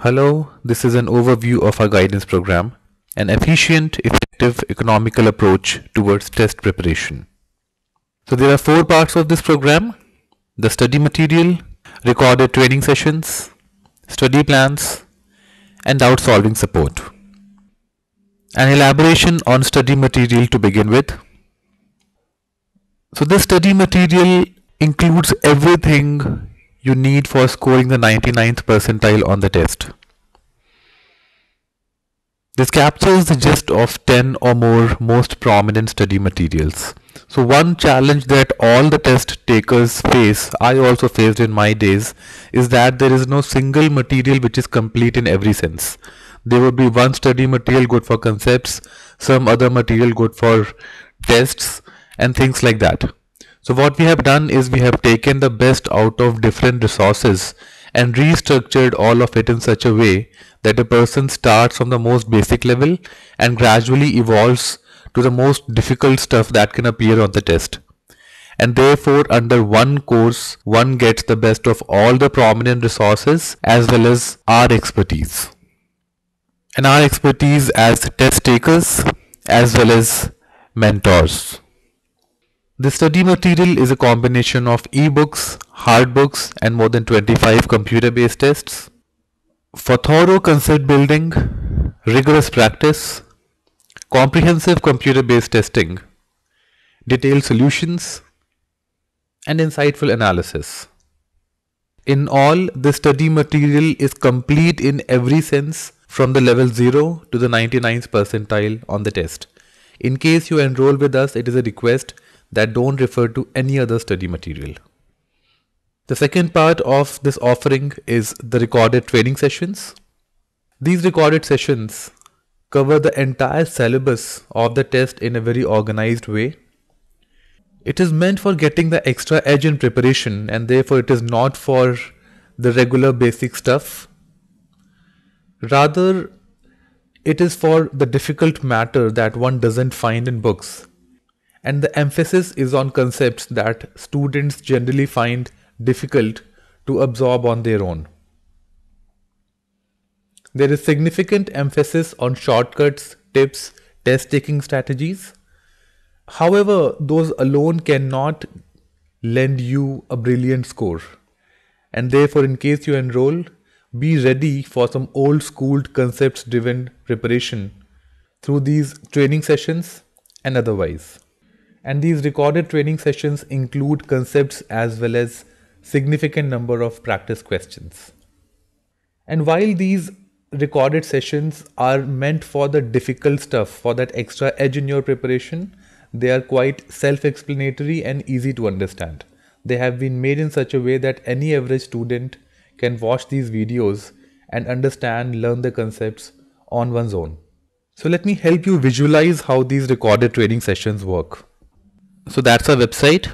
Hello, this is an overview of our guidance program, an efficient, effective, economical approach towards test preparation. So there are four parts of this program, the study material, recorded training sessions, study plans, and doubt solving support. An elaboration on study material to begin with. So this study material includes everything you need for scoring the 99th percentile on the test. This captures the gist of 10 or more most prominent study materials. So one challenge that all the test takers face, I also faced in my days, is that there is no single material which is complete in every sense. There would be one study material good for concepts, some other material good for tests and things like that. So what we have done is we have taken the best out of different resources and restructured all of it in such a way that a person starts from the most basic level and gradually evolves to the most difficult stuff that can appear on the test. And therefore, under one course, one gets the best of all the prominent resources as well as our expertise. And our expertise as test takers as well as mentors. The study material is a combination of e-books, hard books and more than 25 computer-based tests. For thorough concept building, rigorous practice, comprehensive computer-based testing, detailed solutions, and insightful analysis. In all, the study material is complete in every sense from the level 0 to the 99th percentile on the test. In case you enroll with us, it is a request that don't refer to any other study material. The second part of this offering is the recorded training sessions. These recorded sessions cover the entire syllabus of the test in a very organized way. It is meant for getting the extra edge in preparation and therefore it is not for the regular basic stuff. Rather, it is for the difficult matter that one doesn't find in books and the emphasis is on concepts that students generally find difficult to absorb on their own. There is significant emphasis on shortcuts, tips, test taking strategies. However, those alone cannot lend you a brilliant score. And therefore, in case you enroll, be ready for some old school concepts driven preparation through these training sessions and otherwise and these recorded training sessions include concepts as well as significant number of practice questions. And while these recorded sessions are meant for the difficult stuff, for that extra edge in your preparation, they are quite self explanatory and easy to understand. They have been made in such a way that any average student can watch these videos and understand, learn the concepts on one's own. So, let me help you visualize how these recorded training sessions work so that's our website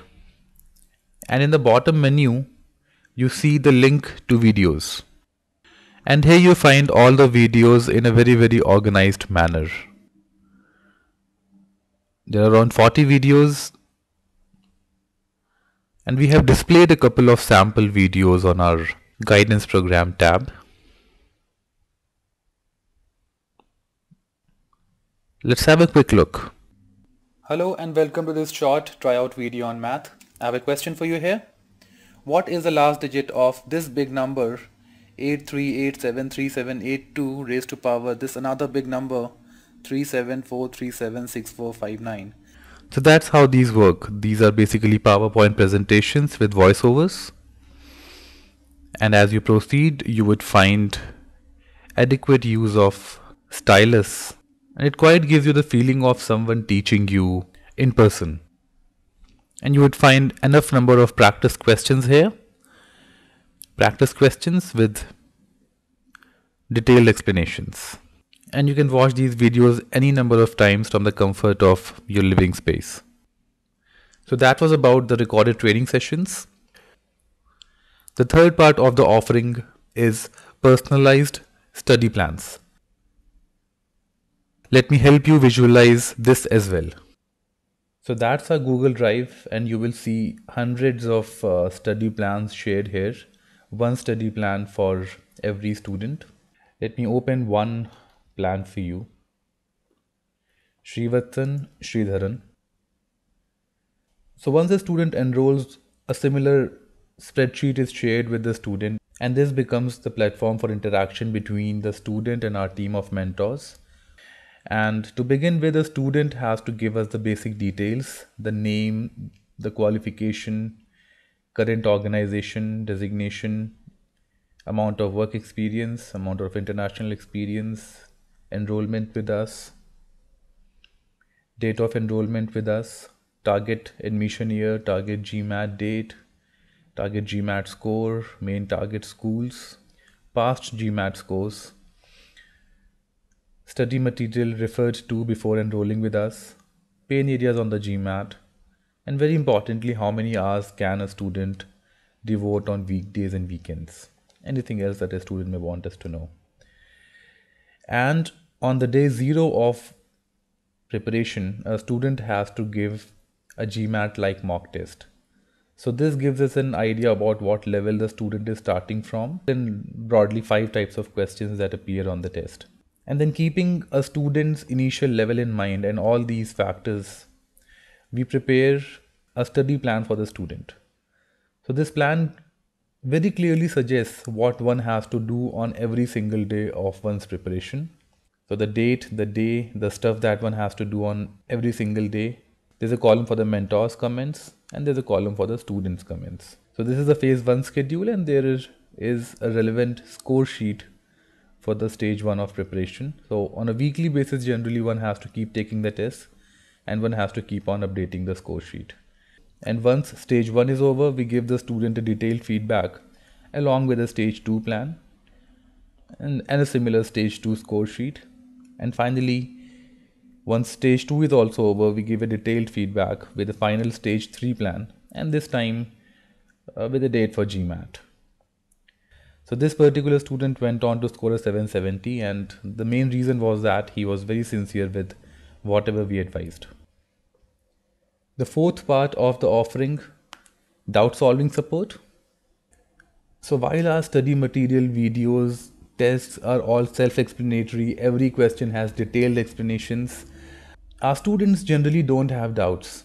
and in the bottom menu you see the link to videos and here you find all the videos in a very very organized manner there are around 40 videos and we have displayed a couple of sample videos on our guidance program tab let's have a quick look Hello and welcome to this short tryout video on math. I have a question for you here. What is the last digit of this big number 8387378 raised to power this another big number 37437649. So that's how these work. These are basically PowerPoint presentations with voiceovers. And as you proceed, you would find adequate use of stylus and it quite gives you the feeling of someone teaching you in person. And you would find enough number of practice questions here. Practice questions with detailed explanations. And you can watch these videos any number of times from the comfort of your living space. So that was about the recorded training sessions. The third part of the offering is personalized study plans. Let me help you visualize this as well. So that's our Google Drive and you will see hundreds of uh, study plans shared here. One study plan for every student. Let me open one plan for you. Srivatan Sridharan. So once a student enrolls, a similar spreadsheet is shared with the student and this becomes the platform for interaction between the student and our team of mentors. And to begin with, a student has to give us the basic details, the name, the qualification, current organization, designation, amount of work experience, amount of international experience, enrollment with us, date of enrollment with us, target admission year, target GMAT date, target GMAT score, main target schools, past GMAT scores, study material referred to before enrolling with us, pain areas on the GMAT, and very importantly, how many hours can a student devote on weekdays and weekends, anything else that a student may want us to know. And on the day zero of preparation, a student has to give a GMAT like mock test. So this gives us an idea about what level the student is starting from and broadly five types of questions that appear on the test and then keeping a student's initial level in mind and all these factors we prepare a study plan for the student so this plan very clearly suggests what one has to do on every single day of one's preparation so the date the day the stuff that one has to do on every single day there's a column for the mentors comments and there's a column for the students comments so this is the phase 1 schedule and there is a relevant score sheet for the stage one of preparation. So on a weekly basis, generally one has to keep taking the tests and one has to keep on updating the score sheet. And once stage one is over, we give the student a detailed feedback along with a stage two plan and, and a similar stage two score sheet. And finally, once stage 2 is also over, we give a detailed feedback with a final stage 3 plan and this time uh, with a date for GMAT. So this particular student went on to score a 770 and the main reason was that he was very sincere with whatever we advised. The fourth part of the offering, doubt solving support. So while our study material, videos, tests are all self-explanatory, every question has detailed explanations, our students generally don't have doubts.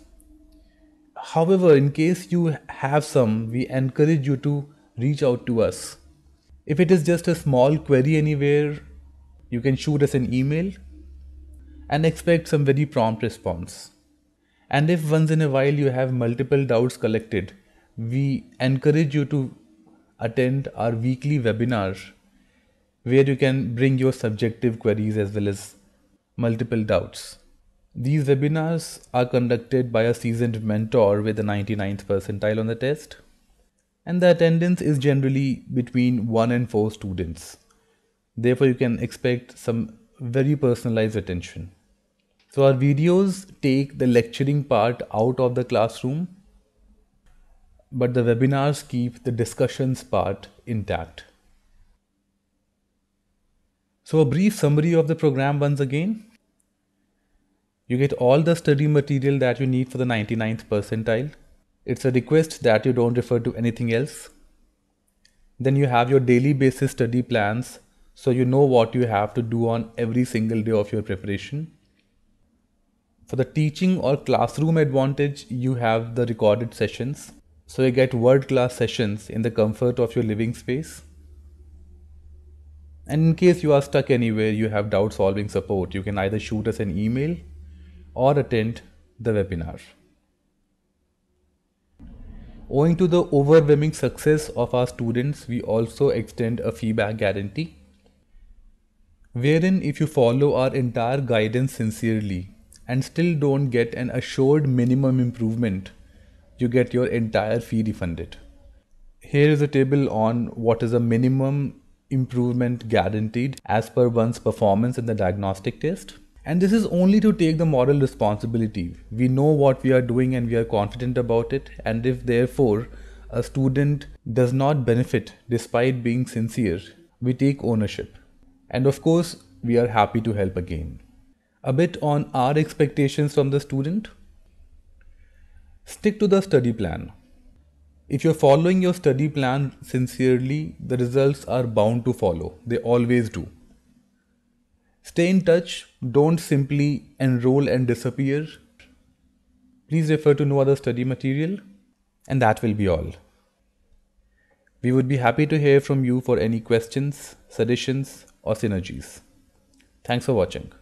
However, in case you have some, we encourage you to reach out to us if it is just a small query anywhere, you can shoot us an email and expect some very prompt response. And if once in a while you have multiple doubts collected, we encourage you to attend our weekly webinar where you can bring your subjective queries as well as multiple doubts. These webinars are conducted by a seasoned mentor with a 99th percentile on the test and the attendance is generally between 1 and 4 students. Therefore, you can expect some very personalized attention. So, our videos take the lecturing part out of the classroom, but the webinars keep the discussions part intact. So, a brief summary of the program once again. You get all the study material that you need for the 99th percentile it's a request that you don't refer to anything else. Then you have your daily basis study plans so you know what you have to do on every single day of your preparation. For the teaching or classroom advantage, you have the recorded sessions. So you get world class sessions in the comfort of your living space. And in case you are stuck anywhere, you have doubt solving support. You can either shoot us an email or attend the webinar. Owing to the overwhelming success of our students, we also extend a feedback guarantee. Wherein, if you follow our entire guidance sincerely and still don't get an assured minimum improvement, you get your entire fee refunded. Here is a table on what is a minimum improvement guaranteed as per one's performance in the diagnostic test. And this is only to take the moral responsibility. We know what we are doing and we are confident about it. And if therefore a student does not benefit despite being sincere, we take ownership. And of course, we are happy to help again. A bit on our expectations from the student. Stick to the study plan. If you're following your study plan sincerely, the results are bound to follow. They always do. Stay in touch, don't simply enroll and disappear. Please refer to no other study material. And that will be all. We would be happy to hear from you for any questions, suggestions, or synergies. Thanks for watching.